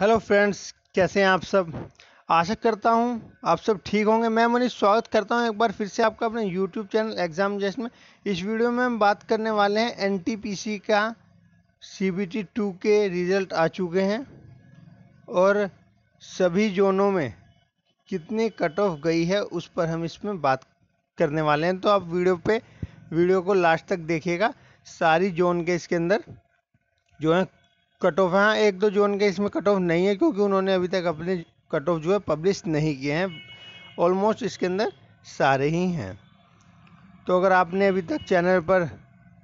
Hello friends कैसे हैं आप सब आशा करता हूं आप सब ठीक होंगे मैं मनीष स्वागत करता हूं एक बार फिर से आपका अपने यूट्यूब चैनल एग्जाम जैसे में इस वीडियो में हम बात करने वाले हैं एन का टी टू के रिजल्ट आ चुके हैं और सभी जोनों में कितनी कट ऑफ गई है उस पर हम इसमें बात करने वाले हैं तो आप वीडियो पे वीडियो को लास्ट तक देखिएगा सारी जोन के इसके अंदर जो है कट ऑफ हाँ एक दो जोन के इसमें कट ऑफ नहीं है क्योंकि उन्होंने अभी तक अपने कट ऑफ जो है पब्लिश नहीं किए हैं ऑलमोस्ट इसके अंदर सारे ही हैं तो अगर आपने अभी तक चैनल पर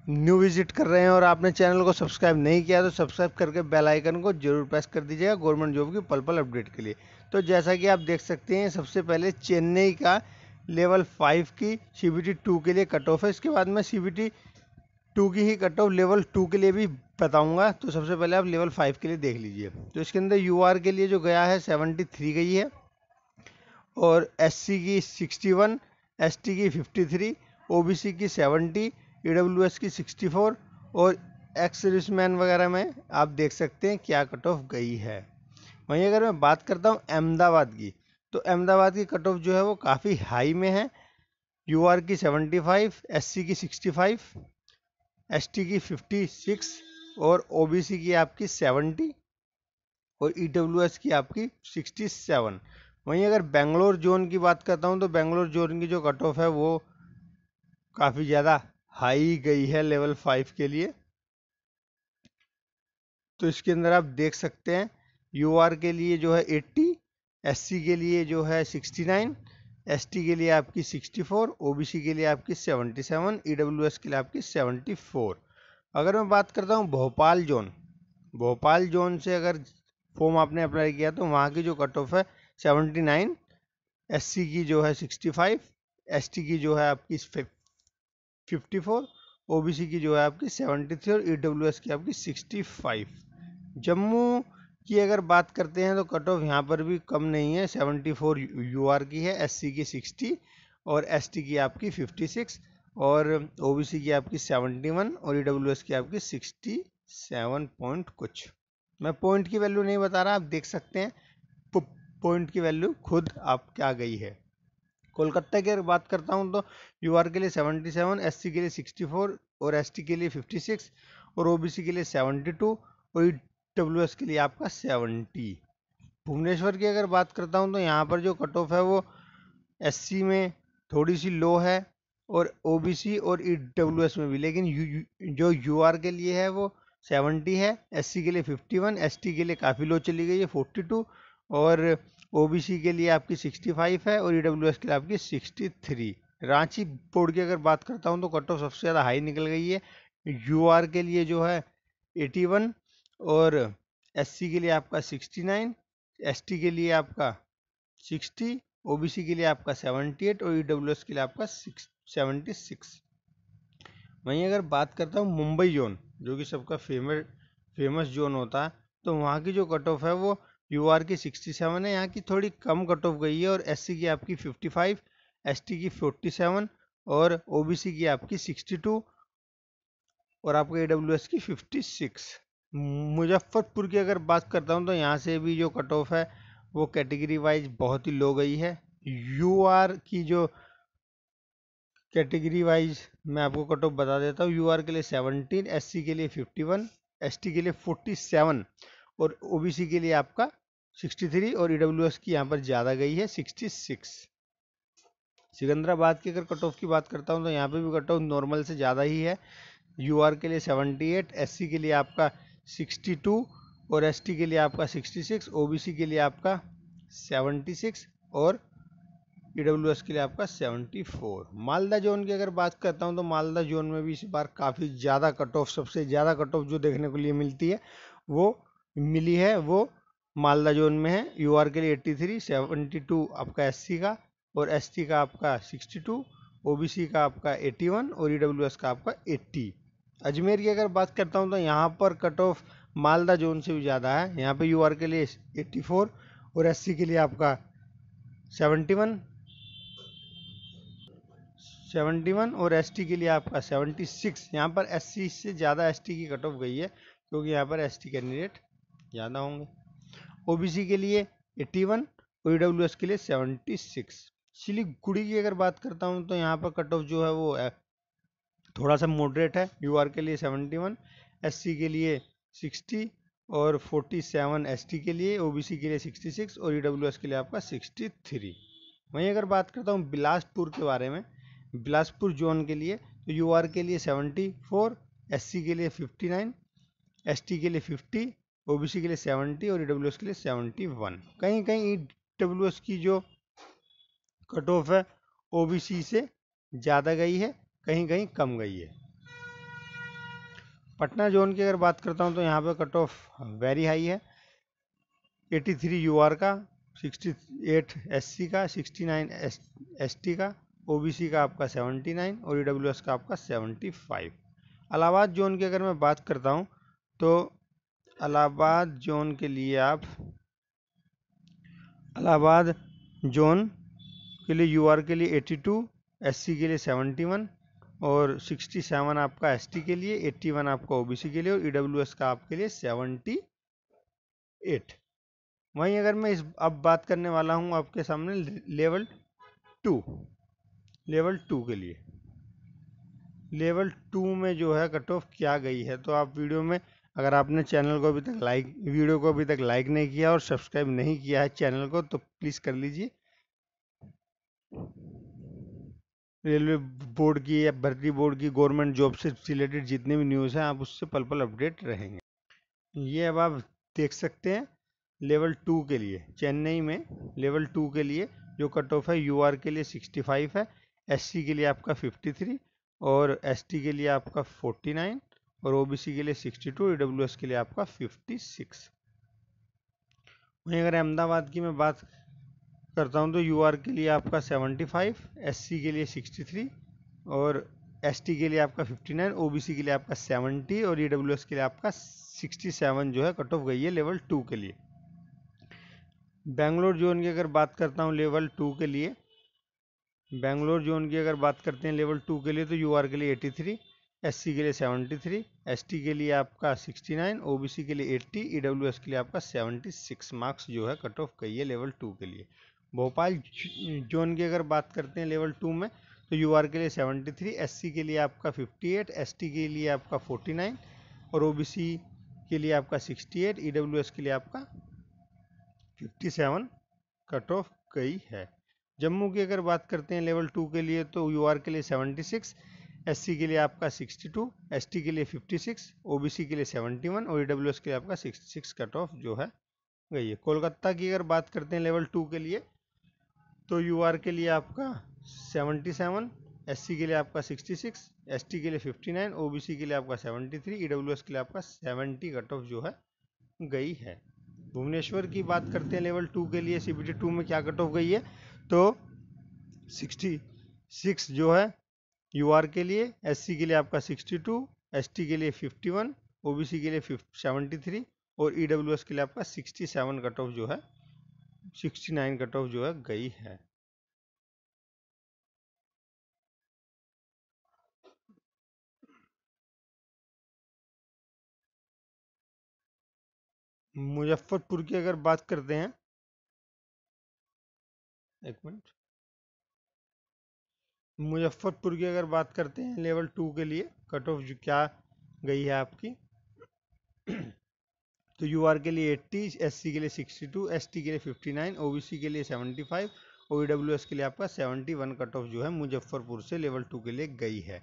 न्यू विजिट कर रहे हैं और आपने चैनल को सब्सक्राइब नहीं किया तो सब्सक्राइब करके बेल आइकन को जरूर प्रेस कर दीजिएगा गवर्नमेंट जॉब की पल पल अपडेट के लिए तो जैसा कि आप देख सकते हैं सबसे पहले चेन्नई का लेवल फाइव की सी बी टी टू के लिए कट ऑफ है इसके बाद में सी बी टी टू की ही कट ऑफ लेवल टू के लिए भी बताऊंगा तो सबसे पहले आप लेवल फाइव के लिए देख लीजिए तो इसके अंदर यू आर के लिए जो गया है सेवेंटी थ्री गई है और एस सी की सिक्सटी वन एस टी की fifty three O B C की सेवेंटी ई डब्ल्यू एस की सिक्सटी फोर और एक्स सर्विसमैन वगैरह में आप देख सकते हैं क्या कट ऑफ गई है वहीं अगर मैं बात करता हूँ अहमदाबाद की तो अहमदाबाद की कट ऑफ जो है वो काफ़ी हाई में है यू आर की सेवेंटी फाइव एस सी की सिक्सटी फाइव एसटी की 56 और ओबीसी की आपकी 70 और ईडब्ल्यूएस e की आपकी 67 वहीं अगर बेंगलोर जोन की बात करता हूं तो बेंगलोर जोन की जो कट ऑफ है वो काफ़ी ज़्यादा हाई गई है लेवल फाइव के लिए तो इसके अंदर आप देख सकते हैं यूआर के लिए जो है 80 एससी के लिए जो है 69 एसटी के लिए आपकी 64, ओबीसी के लिए आपकी 77, सेवन e के लिए आपकी 74। अगर मैं बात करता हूँ भोपाल जोन भोपाल जोन से अगर फॉर्म आपने अप्लाई किया तो वहाँ की जो कट ऑफ है 79, एससी की जो है 65, एसटी की जो है आपकी 54, ओबीसी की जो है आपकी 73 और ई e की आपकी 65। जम्मू की अगर बात करते हैं तो कट ऑफ यहाँ पर भी कम नहीं है 74 आर की है सी की 60 और टी की आपकी 56 और सी की आपकी 71 और एस e की आपकी 67 पॉइंट कुछ मैं पॉइंट की वैल्यू नहीं बता रहा आप देख सकते हैं पॉइंट की वैल्यू खुद आप क्या गई है कोलकाता की अगर बात करता हूँ तो आर के लिए 77 सी के लिए 64 और टी के लिए 56 और सी के लिए 72 और e- डब्ल्यू के लिए आपका सेवनटी भुवनेश्वर की अगर बात करता हूँ तो यहाँ पर जो कट ऑफ है वो एस में थोड़ी सी लो है और ओ और ई e में भी लेकिन यू, जो यू के लिए है वो 70 है एस के लिए 51 वन के लिए काफ़ी लो चली गई है 42 और ओ के लिए आपकी 65 है और ई e के लिए आपकी 63 रांची बोर्ड की अगर बात करता हूँ तो कट ऑफ सबसे ज़्यादा हाई निकल गई है यू के लिए जो है 81 और एससी के लिए आपका 69 एसटी के लिए आपका 60 ओबीसी के लिए आपका 78 और ईडब्ल्यू e के लिए आपका 76 वहीं अगर बात करता हूँ मुंबई जोन जो कि सबका फेमस फेमस जोन होता है तो वहाँ की जो कट ऑफ है वो यू आर की 67 है यहाँ की थोड़ी कम कट ऑफ गई है और एस की आपकी 55 एसटी की 47 और ओबीसी की आपकी 62 और आपका ए e की 56 मुजफ्फरपुर की अगर बात करता हूँ तो यहाँ से भी जो कट ऑफ है वो कैटेगरी वाइज बहुत ही लो गई है यू आर की जो कैटेगरी वाइज मैं आपको कट ऑफ बता देता हूँ यू आर के लिए सेवनटीन एस सी के लिए फिफ्टी वन एस टी के लिए फोर्टी सेवन और ओ बी सी के लिए आपका सिक्सटी थ्री और ई डब्ल्यू एस की यहाँ पर ज़्यादा गई है सिक्सटी सिक्स सिकंदराबाद की अगर कट ऑफ की बात करता हूँ तो यहाँ पर भी कट ऑफ नॉर्मल से ज़्यादा ही है यू आर के लिए सेवेंटी एट एस सी के लिए आपका 62 और एसटी के लिए आपका 66 ओबीसी के लिए आपका 76 और ईडब्ल्यू के लिए आपका 74 मालदा जोन की अगर बात करता हूँ तो मालदा जोन में भी इस बार काफ़ी ज़्यादा कट ऑफ सबसे ज़्यादा कट ऑफ जो देखने को लिए मिलती है वो मिली है वो मालदा जोन में है यू के लिए 83 72 आपका एस का और एस का आपका 62 ओबीसी का आपका 81 और ई e का आपका एट्टी अजमेर की अगर बात करता हूँ तो यहाँ पर कट ऑफ मालदा जोन से भी ज़्यादा है यहाँ पे यूआर के लिए 84 और एससी के लिए आपका 71 71 और एसटी के लिए आपका 76 यहाँ पर एससी से ज़्यादा एसटी की कट ऑफ गई है क्योंकि यहाँ पर एसटी कैंडिडेट ज़्यादा होंगे ओबीसी के लिए 81 और ओ के लिए 76 सिलीगुड़ी की अगर बात करता हूँ तो यहाँ पर कट ऑफ जो है वो थोड़ा सा मॉडरेट है यू के लिए सेवेंटी वन के लिए सिक्सटी और 47 एसटी के लिए ओ के लिए 66 और ई e के लिए आपका 63 वहीं अगर बात करता हूँ बिलासपुर के बारे में बिलासपुर जोन के लिए तो यू के लिए 74 एससी के लिए 59 एसटी के लिए 50 ओ के लिए 70 और ई e के लिए 71 कहीं कहीं ई की जो कट ऑफ है ओ से ज़्यादा गई है कहीं कहीं कम गई है पटना जोन की अगर बात करता हूँ तो यहाँ पर कट ऑफ वेरी हाई है 83 आर का 68 एससी का 69 एसटी का ओबीसी का आपका 79 और ईडब्ल्यूएस e का आपका 75 अलाहाबाद जोन की अगर मैं बात करता हूँ तो अलाहाबाद जोन के लिए आप अलाहाबाद जोन के लिए यूआर के लिए 82 एससी के लिए 71 और सिक्सटी सेवन आपका एस के लिए एट्टी वन आपका ओबीसी के लिए और ईडब्ल्यू e का आपके लिए 78 एट वहीं अगर मैं इस अब बात करने वाला हूँ आपके सामने लेवल टू लेवल टू के लिए लेवल टू में जो है कट ऑफ क्या गई है तो आप वीडियो में अगर आपने चैनल को अभी तक लाइक वीडियो को अभी तक लाइक नहीं किया और सब्सक्राइब नहीं किया है चैनल को तो प्लीज़ कर लीजिए रेलवे बोर्ड की या भर्ती बोर्ड की गवर्नमेंट जॉब से रिलेटेड जितने भी न्यूज़ हैं आप उससे पल पल अपडेट रहेंगे ये अब आप देख सकते हैं लेवल टू के लिए चेन्नई में लेवल टू के लिए जो कट ऑफ है यू के लिए सिक्सटी फाइव है एस के लिए आपका फिफ्टी थ्री और एस के लिए आपका फोर्टी नाइन और ओ के लिए सिक्सटी टू के लिए आपका फिफ्टी सिक्स वहीं अगर अहमदाबाद की मैं बात करता हूँ तो यू आर के लिए आपका सेवेंटी फाइव एस सी के लिए सिक्सटी थ्री और एस टी के लिए आपका fifty nine O B C के लिए आपका सेवेंटी और ई डब्ल्यू एस के लिए आपका सिक्सटी सेवन जो है कट ऑफ गई है लेवल टू के लिए बेंगलोर जोन की अगर बात करता हूँ लेवल टू के लिए बेंगलोर जोन की अगर बात करते हैं लेवल टू के लिए तो यू आर के लिए एटी थ्री एस सी के लिए सेवेंटी थ्री एस टी के लिए आपका sixty nine O B C के लिए एट्टी ई डब्ल्यू एस के लिए आपका सेवेंटी सिक्स मार्क्स जो है कट ऑफ गई है लेवल टू के लिए भोपाल जोन की अगर बात करते हैं लेवल टू में तो यू के लिए 73, एससी के लिए आपका 58, एसटी के लिए आपका 49 और ओबीसी के लिए आपका 68, एट के लिए आपका 57 कट ऑफ गई है जम्मू की अगर बात करते हैं लेवल टू के लिए तो यू के लिए 76, एससी के लिए आपका 62, एसटी के लिए 56, ओबीसी के लिए 71 और ई के लिए आपका 66 कट ऑफ जो है गई है कोलकाता की अगर बात करते हैं लेवल टू के लिए तो यू आर के लिए आपका सेवेंटी सेवन एस सी के लिए आपका सिक्सटी सिक्स एस टी के लिए fifty nine O B C के लिए आपका seventy three E W S के लिए आपका सेवेंटी कट ऑफ जो है गई है भुवनेश्वर की बात करते हैं लेवल टू के लिए सी बी टी टू में क्या कट ऑफ गई है तो सिक्सटी सिक्स जो है यू आर के लिए एस सी के लिए आपका सिक्सटी टू एस टी के लिए fifty one O B C के लिए सेवेंटी थ्री और ई डब्ल्यू एस के लिए आपका सिक्सटी सेवन कट ऑफ जो है सिक्सटी नाइन कट ऑफ जो है गई है मुजफ्फरपुर की अगर बात करते हैं एक मिनट मुजफ्फरपुर की अगर बात करते हैं लेवल टू के लिए कट ऑफ क्या गई है आपकी तो यू के लिए एट्टी एस के लिए सिक्सटी टू एस के लिए फिफ्टी नाइन ओ के लिए सेवेंटी फाइव ओ के लिए आपका सेवेंटी वन कट ऑफ जो है मुजफ्फरपुर से लेवल टू के लिए गई है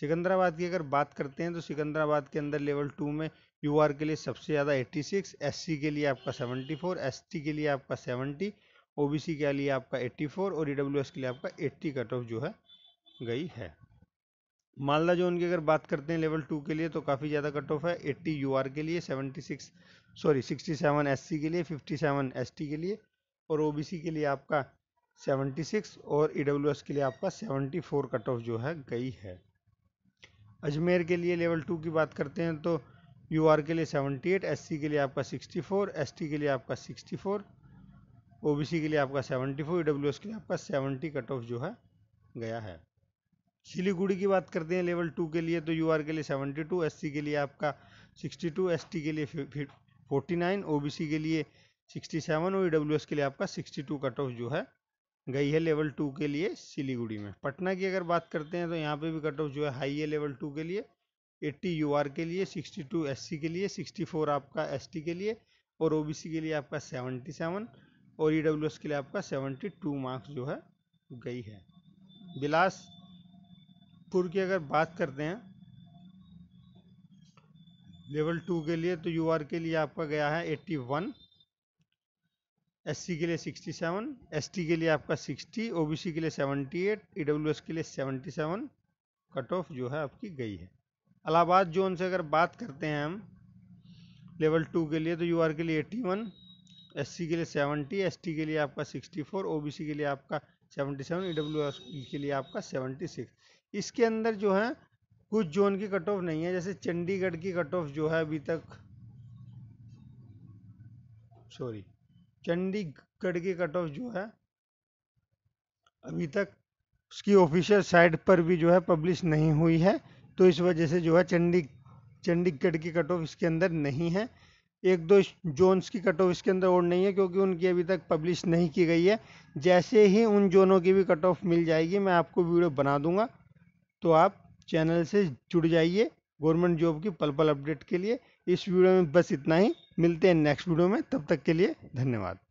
सिकंदराबाद की अगर बात करते हैं तो सिकंदराबाद के अंदर लेवल टू में यू के लिए सबसे ज़्यादा एट्टी सिक्स एस के लिए आपका सेवेंटी फोर एस के लिए आपका सेवेंटी ओ के लिए आपका एट्टी फोर और ई के लिए आपका एट्टी कट ऑफ जो है गई है मालदा जोन की अगर बात करते हैं लेवल टू के लिए तो काफ़ी ज़्यादा कट ऑफ है एट्टी यू के लिए seventy six sorry sixty seven S के लिए फिफ्टी सेवन एस के लिए और ओ के लिए आपका सेवेंटी सिक्स और ई e के लिए आपका सेवेंटी फोर कट ऑफ जो है गई है अजमेर के लिए लेवल टू की बात करते हैं तो यू के लिए सेवेंटी एट एस के लिए आपका सिक्सटी फोर एस के लिए आपका सिक्सटी फोर ओ के लिए आपका सेवेंटी फोर ई e के लिए आपका सेवेंटी कट ऑफ जो है गया है सिलीगुड़ी की बात करते हैं लेवल टू के लिए तो यू के लिए सेवेंटी टू एस के लिए आपका सिक्सटी टू एस के लिए फोर्टी नाइन ओ के लिए सिक्सटी सेवन और ई के लिए आपका सिक्सटी टू कट ऑफ जो है गई है लेवल टू के लिए सिलीगुड़ी में पटना की अगर बात करते हैं तो यहाँ पे भी कट ऑफ जो है हाई है लेवल टू के लिए 80 यू के लिए 62 टू के लिए 64 आपका एस के लिए और ओ के लिए आपका 77 और ई के लिए आपका 72 मार्क्स जो है गई है बिलास जोधपुर की अगर बात करते हैं लेवल टू के लिए तो यू के लिए आपका गया है एट्टी वन एस के लिए सिक्सटी सेवन एस के लिए आपका सिक्सटी ओ के लिए सेवनटी एट ई के लिए सेवनटी सेवन कट ऑफ जो है आपकी गई है अलाहाबाद जोन से अगर बात करते हैं हम लेवल टू के लिए तो यू के लिए एट्टी वन एस के लिए सेवेंटी एस के लिए आपका सिक्सटी फोर ओबीसी के लिए आपका सेवेंटी सेवन ई के लिए आपका सेवेंटी सिक्स इसके अंदर जो है कुछ जोन की कट ऑफ नहीं है जैसे चंडीगढ़ की कट ऑफ जो है अभी तक सॉरी चंडीगढ़ की कट ऑफ जो है अभी तक उसकी ऑफिशियल साइट पर भी जो है पब्लिश नहीं हुई है तो इस वजह से जो है चंडी चंडीगढ़ की कट ऑफ इसके अंदर नहीं है एक दो जोन्स की कट ऑफ इसके अंदर और नहीं है क्योंकि उनकी अभी तक पब्लिश नहीं की गई है जैसे ही उन जोनों की भी कट ऑफ मिल जाएगी मैं आपको वीडियो बना दूंगा तो आप चैनल से जुड़ जाइए गवर्नमेंट जॉब की पल पल अपडेट के लिए इस वीडियो में बस इतना ही मिलते हैं नेक्स्ट वीडियो में तब तक के लिए धन्यवाद